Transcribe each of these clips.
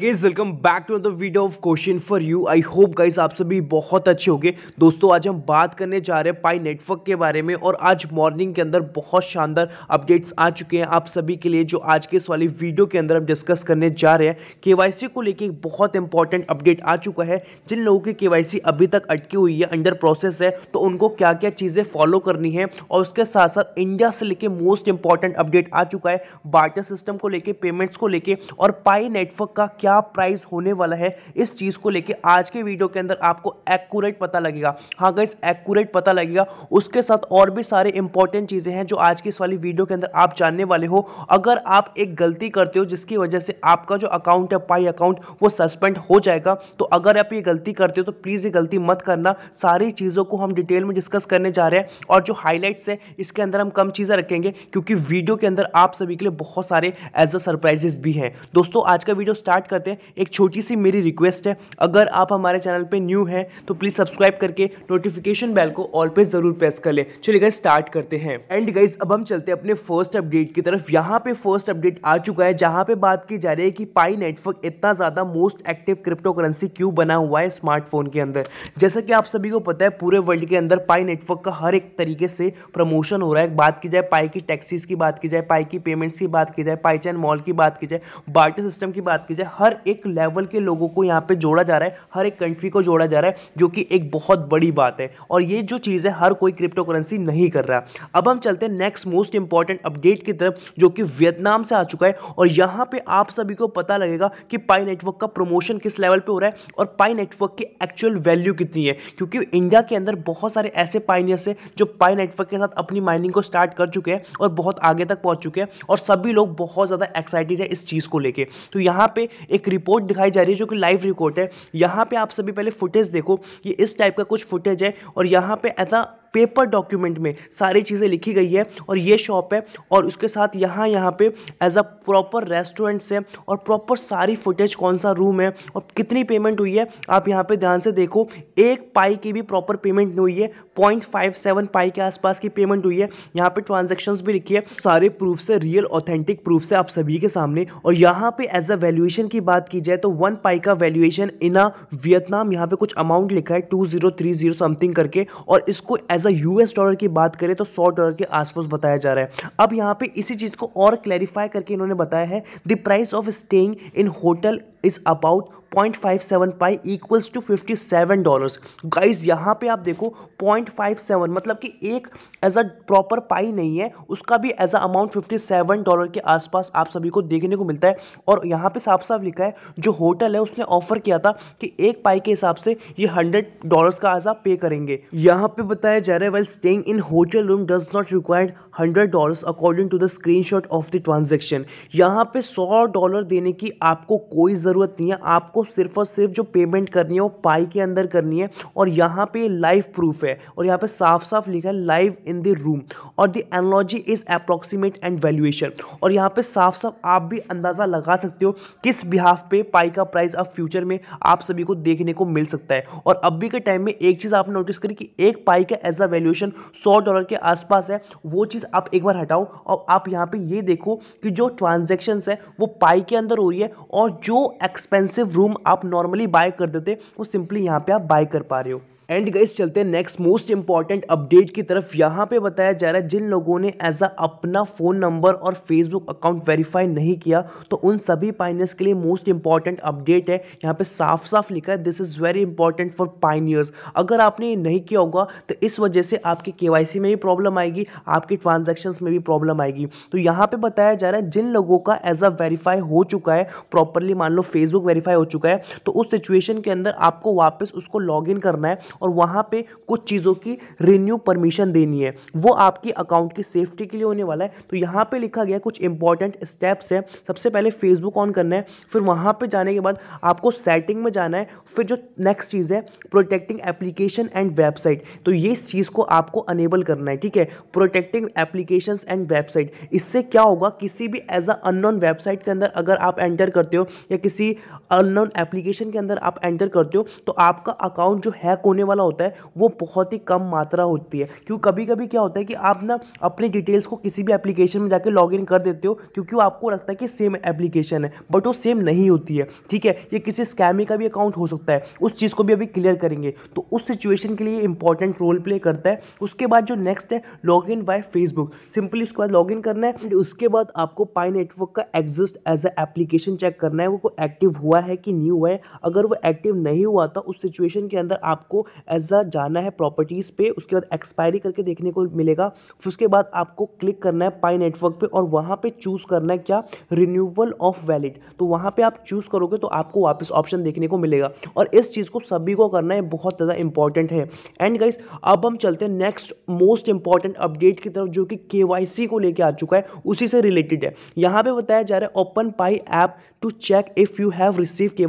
gauge welcome back to the video of question for you I hope guys आप सभी बहुत अच्छे होंगे दोस्तों आज हम बात करने जा रहे हैं पाई नेटवर्क के बारे में और आज मॉर्निंग के अंदर बहुत शानदार अपडेट्स आ चुके हैं आप सभी के लिए जो आज के इस वाली वीडियो के अंदर हम डिस्कस करने जा रहे हैं के को लेकर बहुत इंपॉर्टेंट अपडेट आ चुका है जिन लोगों की के अभी तक अटकी हुई है अंडर प्रोसेस है तो उनको क्या क्या चीज़ें फॉलो करनी है और उसके साथ साथ इंडिया से लेके मोस्ट इंपॉर्टेंट अपडेट आ चुका है बाटर सिस्टम को लेकर पेमेंट्स को लेकर और पाई नेटवर्क का क्या क्या प्राइस होने वाला है इस चीज़ को लेके आज के वीडियो के अंदर आपको एक्यूरेट पता लगेगा हाँ गाइस एक्यूरेट पता लगेगा उसके साथ और भी सारे इंपॉर्टेंट चीज़ें हैं जो आज की इस वाली वीडियो के अंदर आप जानने वाले हो अगर आप एक गलती करते हो जिसकी वजह से आपका जो अकाउंट है पाई अकाउंट वो सस्पेंड हो जाएगा तो अगर आप ये गलती करते हो तो प्लीज़ ये गलती मत करना सारी चीज़ों को हम डिटेल में डिस्कस करने जा रहे हैं और जो हाईलाइट्स हैं इसके अंदर हम कम चीज़ें रखेंगे क्योंकि वीडियो के अंदर आप सभी के लिए बहुत सारे एज अ सरप्राइजेस भी हैं दोस्तों आज का वीडियो स्टार्ट कर करते हैं एक छोटी सी मेरी रिक्वेस्ट है अगर आप हमारे चैनल पर न्यू हैं तो प्लीज़ सब्सक्राइब करके नोटिफिकेशन बेल को ऑल पे ज़रूर प्रेस कर ले चलिए गाइज स्टार्ट करते हैं एंड गाइज अब हम चलते हैं अपने फर्स्ट अपडेट की तरफ यहाँ पे फर्स्ट अपडेट आ चुका है जहाँ पे बात की जा रही है कि पाई नेटवर्क इतना ज़्यादा मोस्ट एक्टिव क्रिप्टो करेंसी क्यों बना हुआ है स्मार्टफोन के अंदर जैसा कि आप सभी को पता है पूरे वर्ल्ड के अंदर पाई नेटवर्क का हर एक तरीके से प्रमोशन हो रहा है बात की जाए पाई की टैक्सीज की बात की जाए पाई की पेमेंट्स की बात की जाए पाई चैन मॉल की बात की जाए बार्टर सिस्टम की बात की जाए हर एक लेवल के लोगों को यहाँ पे जोड़ा जा रहा है हर एक कंट्री को जोड़ा जा रहा है जो कि एक बहुत बड़ी बात है और ये जो चीज़ है हर कोई क्रिप्टो करेंसी नहीं कर रहा अब हम चलते हैं नेक्स्ट मोस्ट इंपॉर्टेंट अपडेट की तरफ जो कि वियतनाम से आ चुका है और यहाँ पर आप सभी को पता लगेगा कि पाई नेटवर्क का प्रमोशन किस लेवल पर हो रहा है और पाई नेटवर्क की एक्चुअल वैल्यू कितनी है क्योंकि इंडिया के अंदर बहुत सारे ऐसे पाइनियर्स हैं जो पाई नेटवर्क के साथ अपनी माइनिंग को स्टार्ट कर चुके हैं और बहुत आगे तक पहुंच चुके हैं और सभी लोग बहुत ज़्यादा एक्साइटेड है इस चीज़ को लेके तो यहाँ पे एक रिपोर्ट दिखाई जा रही है जो कि लाइव रिपोर्ट है यहाँ पे आप सभी पहले फुटेज देखो ये इस टाइप का कुछ फुटेज है और यहाँ पे ऐसा पेपर डॉक्यूमेंट में सारी चीज़ें लिखी गई है और ये शॉप है और उसके साथ यहाँ यहाँ पे एज अ प्रॉपर रेस्टोरेंट्स है और प्रॉपर सारी फुटेज कौन सा रूम है और कितनी पेमेंट हुई है आप यहाँ पे ध्यान से देखो एक पाई की भी प्रॉपर पेमेंट नहीं हुई है पॉइंट फाइव सेवन पाई के आसपास की पेमेंट हुई है यहाँ पे ट्रांजेक्शन भी लिखी है सारे प्रूफ से रियल ऑथेंटिक प्रूफ से आप सभी के सामने और यहाँ पे एज अ वैल्यूएशन की बात की जाए तो वन पाई का वैल्यूएशन इन अ वियतनाम यहाँ पे कुछ अमाउंट लिखा है two zero three zero something करके और इसको एज अ यूएस डॉलर की बात करें तो सौ डॉलर के आसपास बताया जा रहा है अब यहाँ पे इसी चीज़ को और क्लैरिफाई करके इन्होंने बताया है the price of staying in hotel is about 0.57 five seven Pi equals to fifty seven dollars guys यहाँ पे आप देखो पॉइंट फाइव सेवन मतलब कि एक एज अ प्रॉपर पाई नहीं है उसका भी as a amount fifty seven dollar के आसपास आप सभी को देखने को मिलता है और यहाँ पे साफ साफ लिखा है जो होटल है उसने ऑफर किया था कि एक पाई के हिसाब से ये हंड्रेड डॉलर्स का एज पे करेंगे यहाँ पे बताया जा रहा है well staying in hotel room does not required hundred dollars according to the screen of the transaction यहाँ पे सौ डॉलर देने की आपको कोई ज़रूरत नहीं है आपको सिर्फ और सिर्फ जो पेमेंट करनी है वो पाई के अंदर करनी है और यहाँ पे लाइव प्रूफ है और यहाँ पे साफ साफ लिखा है लाइव इन द रूम और the analogy is approximate and valuation और यहाँ पे साफ साफ आप भी अंदाज़ा लगा सकते हो किस बिहाफ पे पाई का प्राइस अब फ्यूचर में आप सभी को देखने को मिल सकता है और अभी के टाइम में एक चीज़ आपने नोटिस करी कि एक पाई का एज अ वैल्यूएशन सौ डॉलर के आसपास है वो चीज़ आप एक बार हटाओ और आप यहाँ पे ये देखो कि जो ट्रांजेक्शन्स है वो पाई के अंदर हो रही है और जो एक्सपेंसिव रूम आप नॉर्मली बाय कर देते वो सिंपली यहाँ पे आप बाय कर पा रहे हो एंड गाइस चलते हैं नेक्स्ट मोस्ट इंपॉर्टेंट अपडेट की तरफ यहाँ पे बताया जा रहा है जिन लोगों ने एज अ अपना फ़ोन नंबर और फेसबुक अकाउंट वेरीफाई नहीं किया तो उन सभी पाइनियर्स के लिए मोस्ट इंपॉर्टेंट अपडेट है यहाँ पे साफ साफ लिखा है this is very important for pioneers अगर आपने ये नहीं किया होगा तो इस वजह से आपके के में भी प्रॉब्लम आएगी आपके ट्रांजेक्शन में भी प्रॉब्लम आएगी तो यहाँ पर बताया जा रहा है जिन लोगों का एज अ वेरीफाई हो चुका है प्रॉपरली मान लो फेसबुक वेरीफाई हो चुका है तो उस सिचुएशन के अंदर आपको वापस उसको लॉग करना है और वहाँ पे कुछ चीज़ों की रिन्यू परमिशन देनी है वो आपकी अकाउंट की सेफ्टी के लिए होने वाला है तो यहाँ पे लिखा गया कुछ इंपॉर्टेंट स्टेप्स हैं सबसे पहले फेसबुक ऑन करना है फिर वहाँ पर जाने के बाद आपको सेटिंग में जाना है फिर जो नेक्स्ट चीज़ है प्रोटेक्टिंग एप्लीकेशन एंड वेबसाइट तो ये इस चीज़ को आपको अनेबल करना है ठीक है प्रोटेक्टिंग एप्लीकेशन एंड वेबसाइट इससे क्या होगा किसी भी एज अ अननोन वेबसाइट के अंदर अगर आप एंटर करते हो या किसी अननोन एप्लीकेशन के अंदर आप एंटर करते हो तो आपका अकाउंट जो हैक होने वाला होता है वो बहुत ही कम मात्रा होती है क्योंकि कभी कभी क्या होता है कि आप ना अपनी डिटेल्स को किसी भी एप्लीकेशन में जाकर लॉग कर देते हो क्योंकि वो आपको लगता है कि सेम एप्लीकेशन है बट वो सेम नहीं होती है ठीक है ये किसी स्कैमी का भी अकाउंट हो सकता है उस चीज़ को भी अभी क्लियर करेंगे तो उस सिचुएशन के लिए इंपॉर्टेंट रोल प्ले करता है उसके बाद जो नेक्स्ट है log in by Facebook simply उसके बाद लॉग इन करना है एंड उसके बाद आपको पाई नेटवर्क का exist as a application check करना है वो एक्टिव हुआ है कि न्यू हुआ है अगर वो एक्टिव नहीं हुआ तो उस सिचुएशन के अंदर आपको एज़ा जाना है प्रॉपर्टीज़ पे उसके बाद एक्सपायरी करके देखने को मिलेगा फिर उसके बाद आपको क्लिक करना है पाई नेटवर्क पे और वहाँ पे चूज़ करना है क्या रिन्यूअल ऑफ वैलिड तो वहाँ पे आप चूज़ करोगे तो आपको वापस ऑप्शन देखने को मिलेगा और इस चीज़ को सभी को करना है बहुत ज़्यादा इंपॉर्टेंट है एंड गाइस अब हम चलते हैं नेक्स्ट मोस्ट इंपॉर्टेंट अपडेट की तरफ जो कि के को लेकर आ चुका है उसी से रिलेटेड है यहाँ पर बताया जा रहा है open Pi app to check if you have receive के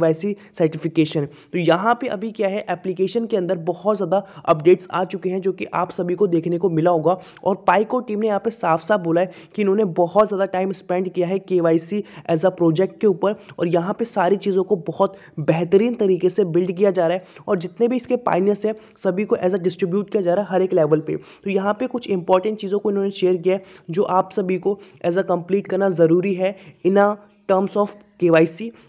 सर्टिफिकेशन तो यहाँ पर अभी क्या है एप्लीकेशन के अंदर अंदर बहुत ज़्यादा अपडेट्स आ चुके हैं जो कि आप सभी को देखने को मिला होगा और पाइको टीम ने यहाँ पे साफ साफ बोला है कि इन्होंने बहुत ज़्यादा टाइम स्पेंड किया है के एज अ प्रोजेक्ट के ऊपर और यहाँ पर सारी चीज़ों को बहुत बेहतरीन तरीके से बिल्ड किया जा रहा है और जितने भी इसके पाइनियर्स हैं सभी को एज अ डिस्ट्रीब्यूट किया जा रहा है हर एक लेवल पर तो यहाँ पर कुछ इंपॉर्टेंट चीज़ों को इन्होंने शेयर किया है जो आप सभी को एज अ कंप्लीट करना ज़रूरी है इन अ टर्म्स ऑफ के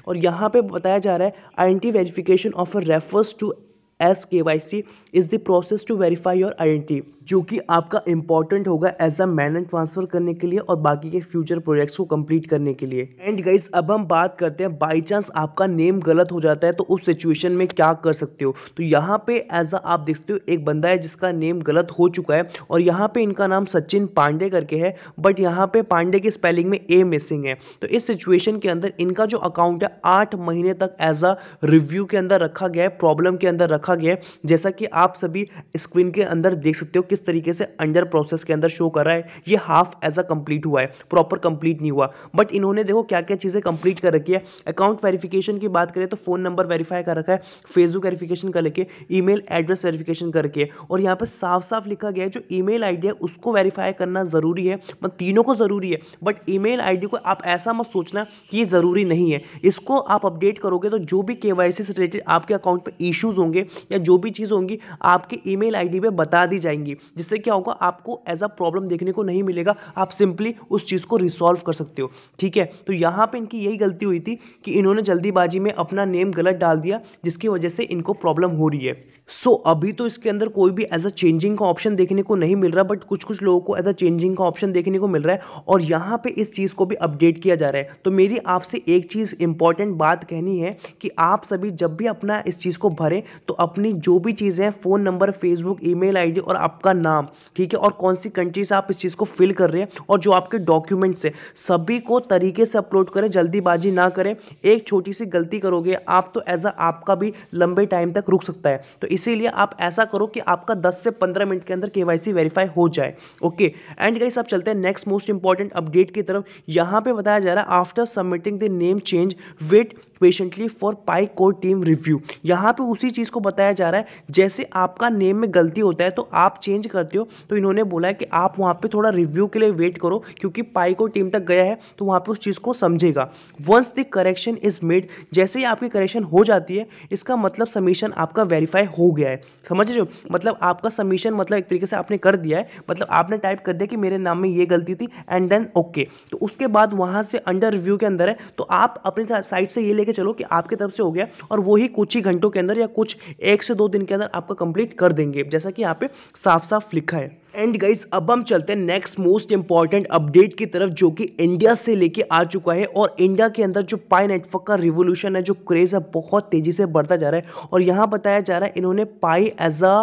और यहाँ पे बताया जा रहा है I T verification of refers to as KYC is the process to verify your identity जो कि आपका इंपॉर्टेंट होगा एज अ मैन ट्रांसफ़र करने के लिए और बाकी के फ्यूचर प्रोजेक्ट्स को कंप्लीट करने के लिए एंड गाइज अब हम बात करते हैं बाई चांस आपका नेम गलत हो जाता है तो उस सिचुएशन में क्या कर सकते हो तो यहाँ पे एज अ आप देखते हो एक बंदा है जिसका नेम गलत हो चुका है और यहाँ पे इनका नाम सचिन पांडे करके है बट यहाँ पे पांडे की स्पेलिंग में ए मिसिंग है तो इस सिचुएशन के अंदर इनका जो अकाउंट है आठ महीने तक एज अ रिव्यू के अंदर रखा गया है प्रॉब्लम के अंदर रखा गया है जैसा कि आप सभी स्क्रीन के अंदर देख सकते हो किस तरीके से अंडर प्रोसेस के अंदर शो कर रहा है ये हाफ एज अ कंप्लीट हुआ है प्रॉपर कंप्लीट नहीं हुआ बट इन्होंने देखो क्या क्या चीज़ें कंप्लीट कर रखी है अकाउंट वेरिफिकेशन की बात करें तो फ़ोन नंबर वेरीफाई कर रखा है फेसबुक वेरीफिकेशन कर लेके ई एड्रेस वेरीफिकेशन करके और यहाँ पर साफ साफ लिखा गया है जो ई मेल है उसको वेरीफाई करना ज़रूरी है मतलब तीनों को ज़रूरी है बट ई मेल को आप ऐसा मत सोचना कि ये ज़रूरी नहीं है इसको आप अपडेट करोगे तो जो भी के से रिलेटेड आपके अकाउंट पर इशूज़ होंगे या जो भी चीज़ होंगी आपके ईमेल आईडी पे बता दी जाएंगी जिससे क्या होगा आपको एज अ प्रॉब्लम देखने को नहीं मिलेगा आप सिंपली उस चीज़ को रिसॉल्व कर सकते हो ठीक है तो यहाँ पर इनकी यही गलती हुई थी कि इन्होंने जल्दीबाजी में अपना नेम गलत डाल दिया जिसकी वजह से इनको प्रॉब्लम हो रही है सो अभी तो इसके अंदर कोई भी एज अ चेंजिंग का ऑप्शन देखने को नहीं मिल रहा बट कुछ कुछ लोगों को एज अ चेंजिंग का ऑप्शन देखने को मिल रहा है और यहाँ पे इस चीज़ को भी अपडेट किया जा रहा है तो मेरी आपसे एक चीज़ इंपॉर्टेंट बात कहनी है कि आप सभी जब भी अपना इस चीज़ को भरें तो अपनी जो भी चीज़ें हैं phone number Facebook email और आपका नाम ठीक है और कौन सी कंट्री से आप इस चीज़ को फिल कर रहे हैं और जो आपके डॉक्यूमेंट्स हैं सभी को तरीके से अपलोड करें जल्दीबाजी ना करें एक छोटी सी गलती करोगे आप तो एज अ आपका भी लंबे टाइम तक रुक सकता है तो इस इसीलिए आप ऐसा करो कि आपका 10 से 15 मिनट के अंदर केवाईसी वेरीफाई हो जाए ओके एंड गाइस आप चलते हैं नेक्स्ट मोस्ट इंपॉर्टेंट अपडेट की तरफ यहाँ पे बताया जा रहा है after submitting the name change wait patiently for Pi core team review यहाँ पे उसी चीज़ को बताया जा रहा है जैसे आपका नेम में गलती होता है तो आप चेंज करते हो तो इन्होंने बोला है कि आप वहाँ पे थोड़ा रिव्यू के लिए वेट करो क्योंकि पाई को टीम तक गया है तो वहाँ पे उस चीज़ को समझेगा once the correction is made जैसे ही आपकी करेक्शन हो जाती है इसका मतलब समीशन आपका वेरीफाई हो गया है समझ रहे हो मतलब आपका सबमिशन मतलब एक तरीके से आपने कर दिया है मतलब आपने टाइप कर दिया कि मेरे नाम में ये गलती थी एंड देन ओके तो उसके बाद वहाँ से अंडर रिव्यू के अंदर है तो आप अपने साइड से ये लेके चलो कि आपकी तरफ से हो गया और वही कुछ ही घंटों के अंदर या कुछ एक से दो दिन के अंदर आपका कंप्लीट कर देंगे जैसा कि यहाँ पे साफ साफ लिखा है एंड गाइस अब हम चलते हैं नेक्स्ट मोस्ट इंपॉर्टेंट अपडेट की तरफ जो कि इंडिया से लेके आ चुका है और इंडिया के अंदर जो पाई नेटवर्क का रिवोल्यूशन है जो क्रेज़ है बहुत तेज़ी से बढ़ता जा रहा है और यहाँ बताया जा रहा है इन्होंने पाई एज अ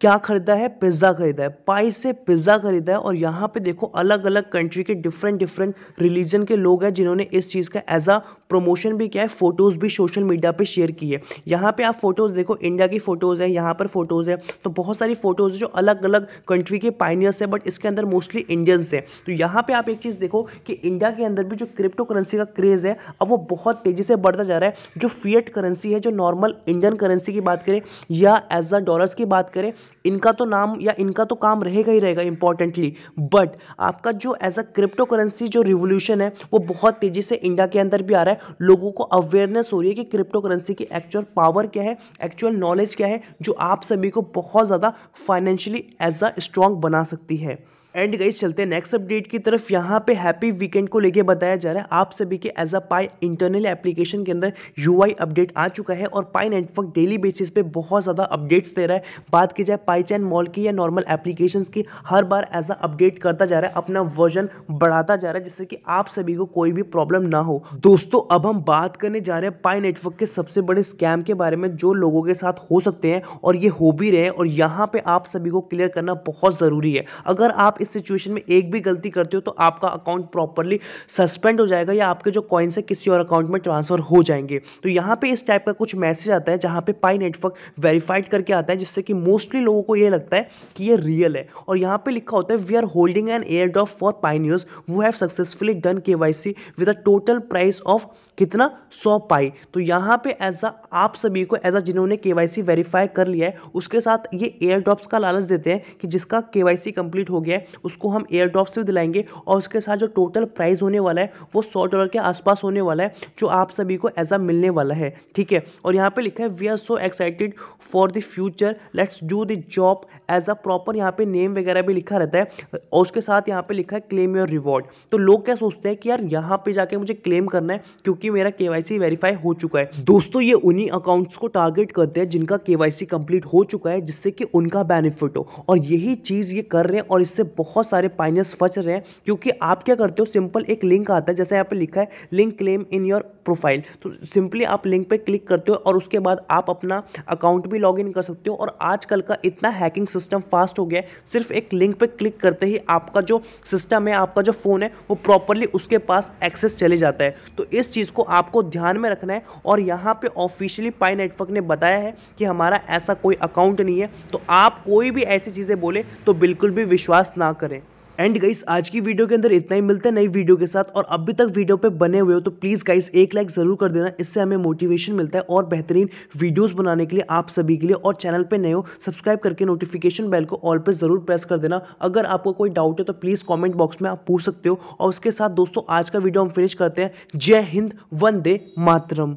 क्या खरीदा है पिज़्ज़ा खरीदा है पाई से पिज़्ज़ा खरीदा है और यहाँ पे देखो अलग अलग कंट्री के डिफरेंट डिफरेंट रिलीजन के लोग हैं जिन्होंने इस चीज़ का एज अ प्रमोशन भी किया है फ़ोटोज़ भी सोशल मीडिया पर शेयर की है यहाँ पर आप फोटोज़ देखो इंडिया की फ़ोटोज़ है यहाँ पर फ़ोटोज़ है तो बहुत सारी फ़ोटोज़ है जो अलग अलग कंट्री के पाइनियर्स है बट इसके अंदर मोस्टली इंडियंस है तो यहाँ पर आप एक चीज़ देखो कि इंडिया के अंदर भी जो क्रिप्टो करेंसी का क्रेज़ है अब वो बहुत तेज़ी से बढ़ता जा रहा है जो फियट करेंसी है जो नॉर्मल इंडियन करेंसी की बात करें या एज अ डॉलर्स की बात करें इनका तो नाम या इनका तो काम रहेगा ही रहेगा इंपॉर्टेंटली बट आपका जो एज अ क्रिप्टो करेंसी जो रिवोल्यूशन है वो बहुत तेज़ी से इंडिया के अंदर भी आ रहा है लोगों को अवेयरनेस हो रही है कि क्रिप्टो करेंसी की एक्चुअल पावर क्या है एक्चुअल नॉलेज क्या है जो आप सभी को बहुत ज़्यादा फाइनेंशियली एज अ स्ट्रॉन्ग बना सकती है एंड गाइज चलते हैं नेक्स्ट अपडेट की तरफ यहाँ पे हैप्पी वीकेंड को लेके बताया जा रहा है आप सभी के as a Pi internal application के अंदर यूआई अपडेट आ चुका है और पाई नेटवर्क डेली बेसिस पे बहुत ज़्यादा अपडेट्स दे रहा है बात की जाए पाई चैन मॉल की या नॉर्मल एप्लीकेशन की हर बार एज अ अपडेट करता जा रहा है अपना वर्जन बढ़ाता जा रहा है जिससे कि आप सभी को कोई भी प्रॉब्लम ना हो दोस्तों अब हम बात करने जा रहे हैं पाई नेटवर्क के सबसे बड़े स्कैम के बारे में जो लोगों के साथ हो सकते हैं और ये हो भी रहे हैं और यहाँ पर आप सभी को क्लियर करना बहुत ज़रूरी है अगर आप इस सिचुएशन में एक भी गलती करते हो तो आपका अकाउंट प्रॉपरली सस्पेंड हो जाएगा या आपके जो कॉइन्स है किसी और अकाउंट में ट्रांसफर हो जाएंगे तो यहाँ पे इस टाइप का कुछ मैसेज आता है जहाँ पे पाई नेटवर्क वेरीफाइड करके आता है जिससे कि मोस्टली लोगों को ये लगता है कि ये रियल है और यहाँ पे लिखा होता है we are holding an air drop for pioneers who have successfully done K Y C with a total price of कितना सौ पाई तो यहाँ पे एज अ आप सभी को एज अ जिन्होंने के वाई सी वेरीफाई कर लिया है उसके साथ ये एयर ड्रॉप्स का लालच देते हैं कि जिसका के वाई सी कंप्लीट हो गया है उसको हम एयर ड्रॉप से भी दिलाएंगे और उसके साथ जो टोटल प्राइस होने वाला है वो सौ डॉलर के आसपास होने वाला है जो आप सभी को एज आ मिलने वाला है ठीक है और यहाँ पे लिखा है we are so excited for the future let's do the job as a proper यहाँ पे नेम वगैरह भी लिखा रहता है और उसके साथ यहाँ पे लिखा है क्लेम योर रिवॉर्ड तो लोग क्या सोचते हैं कि यार यहाँ पे जाके मुझे क्लेम करना है क्योंकि मेरा के वेरीफाई हो चुका है दोस्तों ये उन्हीं अकाउंट्स को टारगेट करते हैं जिनका के कंप्लीट हो चुका है जिससे कि उनका बेनिफिट हो और यही चीज़ ये कर रहे हैं और इससे बहुत सारे पाइनियर्स फंस रहे हैं क्योंकि आप क्या करते हो सिंपल एक लिंक आता है जैसे यहाँ पे लिखा है link claim in your profile तो सिंपली आप लिंक पे क्लिक करते हो और उसके बाद आप अपना अकाउंट भी लॉगिन कर सकते हो और आजकल का इतना हैकिंग सिस्टम फास्ट हो गया है सिर्फ एक लिंक पे क्लिक करते ही आपका जो सिस्टम है आपका जो फ़ोन है वो प्रॉपरली उसके पास एक्सेस चले जाता है तो इस चीज़ को आपको ध्यान में रखना है और यहाँ पर ऑफिशियली पाई नेटवर्क ने बताया है कि हमारा ऐसा कोई अकाउंट नहीं है तो आप कोई भी ऐसी चीज़ें बोले तो बिल्कुल भी विश्वास ना करें एंड गाइस आज की वीडियो के अंदर इतना ही मिलता है नई वीडियो के साथ और अभी तक वीडियो पे बने हुए हो तो प्लीज़ गाइस एक लाइक ज़रूर कर देना इससे हमें मोटिवेशन मिलता है और बेहतरीन वीडियोस बनाने के लिए आप सभी के लिए और चैनल पे नए हो सब्सक्राइब करके नोटिफिकेशन बेल को ऑल पे ज़रूर प्रेस कर देना अगर आपको कोई डाउट है तो प्लीज़ कॉमेंट बॉक्स में आप पूछ सकते हो और उसके साथ दोस्तों आज का वीडियो हम फिनिश करते हैं जय हिंद वंदे मातरम